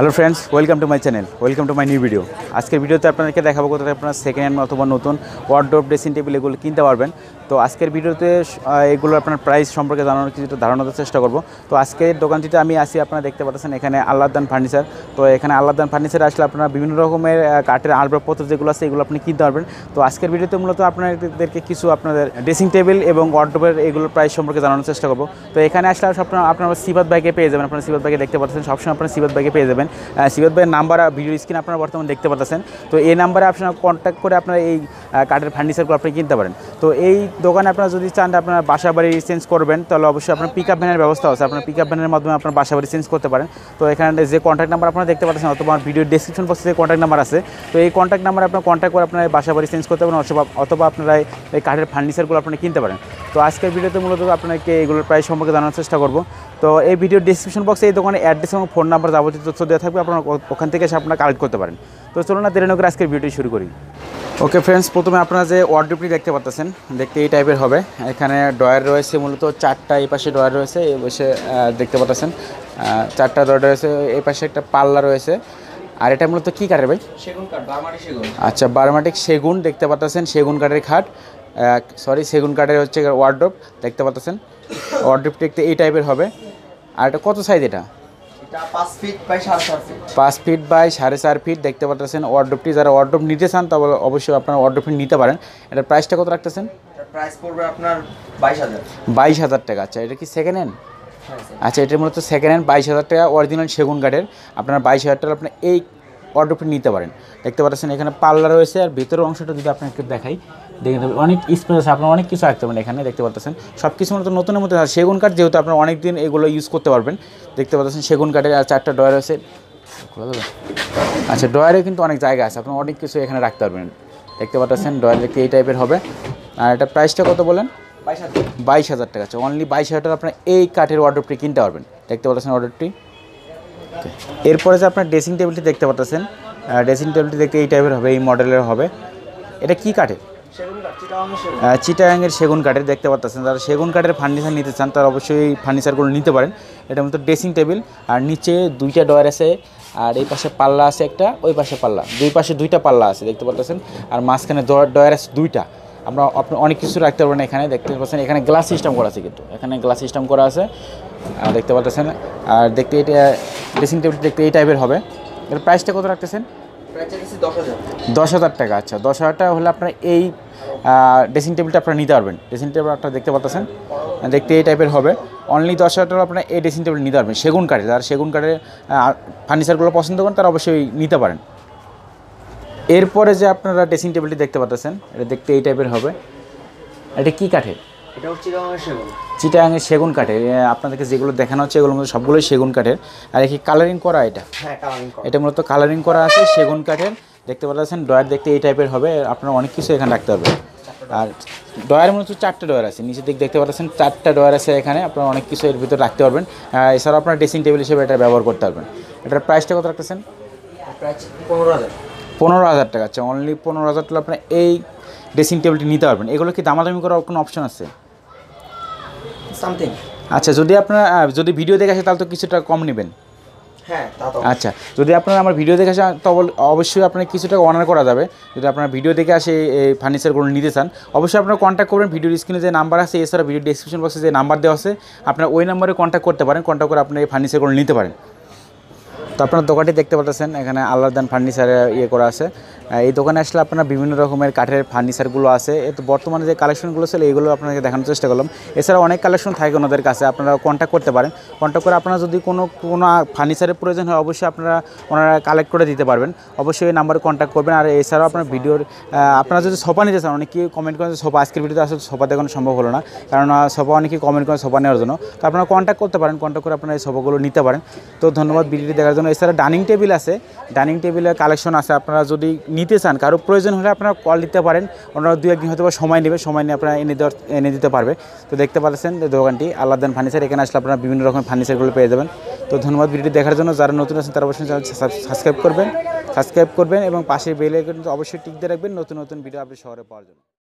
hello friends welcome to my channel welcome to my new video আজকের ভিডিওতে আপনাদেরকে দেখাবো কোথায় আপনারা সেকেন্ড হ্যান্ড অথবা নতুন ওয়ার্ড্রোপ ড্রেসিং টেবিল এগুলো কিনতে পারবেন তো আজকের ভিডিওতে এগুলো আপনার প্রাইস সম্পর্কে জানানোর কিছুটা ধারণার দেওয়ার চেষ্টা করবো তো আজকের দোকানটিতে আমি আসি আপনারা দেখতে পাচ্ছেন এখানে আল্লাহদান ফার্নিচার তো এখানে আল্লাহদান ফার্নিচার আসলে আপনারা বিভিন্ন রকমের কাঠের আসবাবপত্র যেগুলো আছে এগুলো আপনি কিনতে পারবেন তো আজকের ভিডিওতে মূলত আপনাদেরকে কিছু আপনাদের ড্রেসিং টেবিল এবং ওয়ার্ড্রোপের এগুলোর প্রাইস সম্পর্কে জানানোর চেষ্টা করবো তো এখানে আসলে আপনার আপনারা সিবাদ ব্যাগে পেয়ে যাবেন আপনারা সিবাদ ব্যাগে দেখতে পাচ্ছেন সবসময় আপনারা সিবাদ ব্যাগে পেয়ে যাবেন সিগত ভাইয়ের নাম্বার আর ভিডিও স্ক্রিন আপনারা বর্তমানে দেখতে পাচ্ছেন তো এই নাম্বারে আপনারা কন্ট্যাক্ট করে আপনারা এই কাঠের ফার্নিচারগুলো আপনি কিনতে পারেন তো এই দোকানে আপনারা যদি চান আপনার বাসা বাড়ি চেঞ্জ করবেন তাহলে অবশ্যই আপনার পিক আপ ভ্যানের ব্যবস্থা আছে আপনার পিক আপ ভ্যানের মাধ্যমে আপনার বাসা বাড়ি চেঞ্জ করতে পারেন তো এখানে যে কন্ট্যাক্ট নাম্বার আপনারা দেখতে পাচ্ছেন অথবা আমার ভিডিও ডিসক্রিপশন বক্সে যে কন্ট্যাক্ট নাম্বার আছে তো এই কন্ট্যাক্ট নাম্বারে আপনার কন্ট্যাক্ট করে আপনার বাসা বাড়ি চেঞ্জ করতে পারেন অথবা অথবা আপনারা এই কাঠের ফার্নিচারগুলো আপনারা কিনতে পারেন তো আজকের ভিডিওতে মূলত আপনাকে এগুলোর প্রাইস সম্পর্কে জানার চেষ্টা করব তো এই ভিডিও ডিসক্রিপশন বক্সে এই দোকানে অ্যাড্রেস এবং ফোন নাম্বার যাবতীয় তথ্য দেওয়া থাকবে আপনার ওখান থেকে এসে আপনারা কালেক্ট করতে পারেন তো চলুন না তেরেনকের আজকের ভিডিও শুরু করি ওকে ফ্রেন্ডস প্রথমে আপনারা যে ওয়ার্ড্রোপটি দেখতে পাচ্ছেন দেখতে এই টাইপের হবে এখানে ডয়ার রয়েছে মূলত চারটা এই পাশে ডয়ার রয়েছে এই বসে দেখতে পাচ্ছেন চারটা ডয়ার রয়েছে এই পাশে একটা পাল্লা রয়েছে আর এটা মূলত কী কাঠের ভাই সেগুন কাঠ বারমাটিক সেগুন আচ্ছা বারমাটিক সেগুন দেখতে পাচ্ছেন সেগুন কাঠের খাট সরি সেগুন কাঠের হচ্ছে ওয়ার্ড্রোপ দেখতে পাচ্ছেন ওয়ার্ড্রোপটি একটু এই টাইপের হবে আর এটা কত সাইজ এটা পাঁচ ফিট বাই সাড়ে চার ফিট দেখতে পাচ্ছেন ওয়ার্ড্রোপটি যারা ওয়ার্ড্রপ নিতে চান তাহলে অবশ্যই আপনার ওয়ার্ড্রপটি নিতে পারেন এটার প্রাইসটা কত রাখতেছেন পড়বে আপনার বাইশ হাজার বাইশ হাজার টাকা আচ্ছা এটা কি সেকেন্ড হ্যান্ড আচ্ছা এটা মূলত সেকেন্ড হ্যান্ড বাইশ হাজার টাকা অরিজিনাল সেগুন কাঠের আপনার বাইশ হাজার টাকা আপনার এই অর্ডারটি নিতে পারেন দেখতে পাচ্ছেন এখানে পাল্লা রয়েছে আর ভেতরের অংশটা যদি আপনাকে দেখাই দেখেন অনেক স্পেস আছে আপনার অনেক কিছু রাখতে পারেন এখানে দেখতে পাচ্ছেন সব কিছু মতো নতুনের মতো সেগুন কাঠ যেহেতু আপনার অনেক দিন এগুলো ইউজ করতে পারবেন দেখতে পাচ্ছেন সেগুন কাঠের আর চারটা ডয়ার আছে আচ্ছা ডয়ারে কিন্তু অনেক জায়গা আছে আপনার অনেক কিছু এখানে রাখতে পারবেন দেখতে পাচ্ছেন ডয়ার দেখতে এই টাইপের হবে আর এটা প্রাইসটা কত বলেন বাইশ হাজার টাকা আছে অনলি বাইশ হাজার টাকা আপনার এই কাঠের অর্ডারটি কিনতে পারবেন দেখতে পাচ্ছেন অর্ডারটি এরপরে যে আপনার ড্রেসিং টেবিলটি দেখতে পাচ্ছেন ড্রেসিং টেবিলটি দেখতে এই টাইপের হবে এই মডেলের হবে এটা কি কাঠের চিটাঙের সেগুন কাঠের দেখতে পাচ্ছেন তারা সেগুন কাঠের ফার্নিচার নিতে চান তারা অবশ্যই ফার্নিচারগুলো নিতে পারেন এটা মতো ড্রেসিং টেবিল আর নিচে দুইটা ডয়ার আছে আর এই পাশে পাল্লা আছে একটা ওই পাশে পাল্লা দুই পাশে দুইটা পাল্লা আছে দেখতে পাচ্ছেন আর মাঝখানে ডয়ার আছে দুইটা আমরা আপনি অনেক কিছু রাখতে পারবেন এখানে দেখতে পাচ্ছেন এখানে গ্লাস সিস্টেম করা আছে কিন্তু এখানে গ্লাস সিস্টেম করা আছে আর দেখতে পাচ্ছেন আর দেখতে এটা ড্রেসিং টেবিল দেখতে এই টাইপের হবে এর প্রাইসটা কত রাখতেছেন দশ হাজার টাকা আচ্ছা দশ হাজার টাকা হলে আপনার এই ড্রেসিং টেবিলটা আপনারা নিতে পারবেন ড্রেসিং টেবিল আপনারা দেখতে পাচ্ছেন দেখতে এই টাইপের হবে অনলি দশ হাজার টাকা আপনারা এই ড্রেসিং টেবিল নিতে পারবেন সেগুন কাঠে যারা সেগুন কাঠে ফার্নিচারগুলো পছন্দ করেন তারা অবশ্যই নিতে পারেন এরপরে যে আপনারা ড্রেসিং টেবিলটি দেখতে পাচ্ছেন এটা দেখতে এই টাইপের হবে এটা কি কাঠের এটা চিটাঙের সেগুন কাঠের আপনাদেরকে যেগুলো দেখানো হচ্ছে এগুলোর মধ্যে সবগুলোই সেগুন কাঠের আর কি কালারিং করা এটা হ্যাঁ এটা মূলত কালারিং করা আছে সেগুন কাঠের দেখতে পাচ্ছেন ডয়ার দেখতে এই টাইপের হবে আপনার অনেক কিছু এখানে রাখতে হবে আর ডয়ার মধ্যে চারটে ডয়ার আছে নিচের দিক দেখতে পাচ্ছেন চারটা ডয়ার আছে এখানে আপনার অনেক কিছু এর ভিতরে রাখতে পারবেন এছাড়াও আপনার ড্রেসিং টেবিল হিসেবে এটা ব্যবহার করতে পারবেন এটার প্রাইসটা কত রাখতেছেন পনেরো হাজার পনেরো হাজার টাকা আচ্ছা অনলি পনেরো হাজার টাকা আপনার এই ড্রেসিং টেবিলটি নিতে পারবেন এগুলো কি দামাদামি করার কোনো অপশন আছে সামথিং আচ্ছা যদি আপনার যদি ভিডিও দেখে আসে তাহলে তো কিছুটা কম নেবেন হ্যাঁ, আচ্ছা যদি আপনারা আমার ভিডিও দেখে আসেন তো অবশ্যই আপনার কিছুটা অনার করা যাবে যদি আপনারা ভিডিও দেখে আসে এই ফার্নিচারগুলো নিতে চান অবশ্যই আপনারা কন্ট্যাক্ট করবেন ভিডিওর স্ক্রিনে যে নাম্বার আছে এছাড়া ভিডিও ডিসক্রিপশন বক্সে যে নাম্বার দেওয়া আছে আপনারা ওই নাম্বারে কন্ট্যাক্ট করতে পারেন কন্ট্যাক্ট করে আপনার এই ফার্নিচারগুলো নিতে পারেন তো আপনার দোকানটি দেখতে পাচ্ছেন এখানে আল্লাহদান ফার্নিচারে ইয়ে করা আছে এই দোকানে আসলে আপনার বিভিন্ন রকমের কাঠের ফার্নিচারগুলো আছে তো বর্তমানে যে কালেকশনগুলো ছিল এইগুলো আপনাকে দেখানোর চেষ্টা করলাম এছাড়া অনেক কালেকশন থাকে ওনাদের কাছে আপনারা কন্ট্যাক্ট করতে পারেন কন্ট্যাক্ট করে আপনারা যদি কোনো কোনো ফার্নিচারের প্রয়োজন হয় অবশ্যই আপনারা ওনারা কালেক্ট করে দিতে পারবেন অবশ্যই এই নাম্বারে কন্ট্যাক্ট করবেন আর এছাড়াও আপনার ভিডিওর আপনারা যদি সোফা নিতে চান অনেকেই কমেন্ট করেন সোফা আজকের ভিডিওতে আসলে সোফা দেখানো সম্ভব হলো না কারণ সোফা অনেকে কমেন্ট করেন সোফা নেওয়ার জন্য তো আপনারা কন্ট্যাক্ট করতে পারেন কন্ট্যাক্ট করে আপনারা এই সোফাগুলো নিতে পারেন তো ধন্যবাদ ভিডিওটি দেখার জন্য এছাড়া ডাইনিং টেবিল আছে ডাইনিং টেবিলের কালেকশন আছে আপনারা যদি নিতে চান কারো প্রয়োজন হলে আপনারা কল দিতে পারেন ওনারা দু একদিন হয়তো সময় নেবে সময় নিয়ে আপনারা এনে দেওয়ার এনে দিতে পারবে তো দেখতে পাচ্ছেন দোকানটি আলাদান ফার্নিচার এখানে আসলে আপনারা বিভিন্ন রকম ফার্নিচারগুলো পেয়ে যাবেন তো ধন্যবাদ ভিডিওটি দেখার জন্য যারা নতুন আছেন তারা অবশ্যই চ্যানেল সাবস্ক্রাইব করবেন সাবস্ক্রাইব করবেন এবং পাশে বেলে কিন্তু অবশ্যই টিক দিয়ে রাখবেন নতুন নতুন ভিডিও আপনি শহরে পাওয়ার জন্য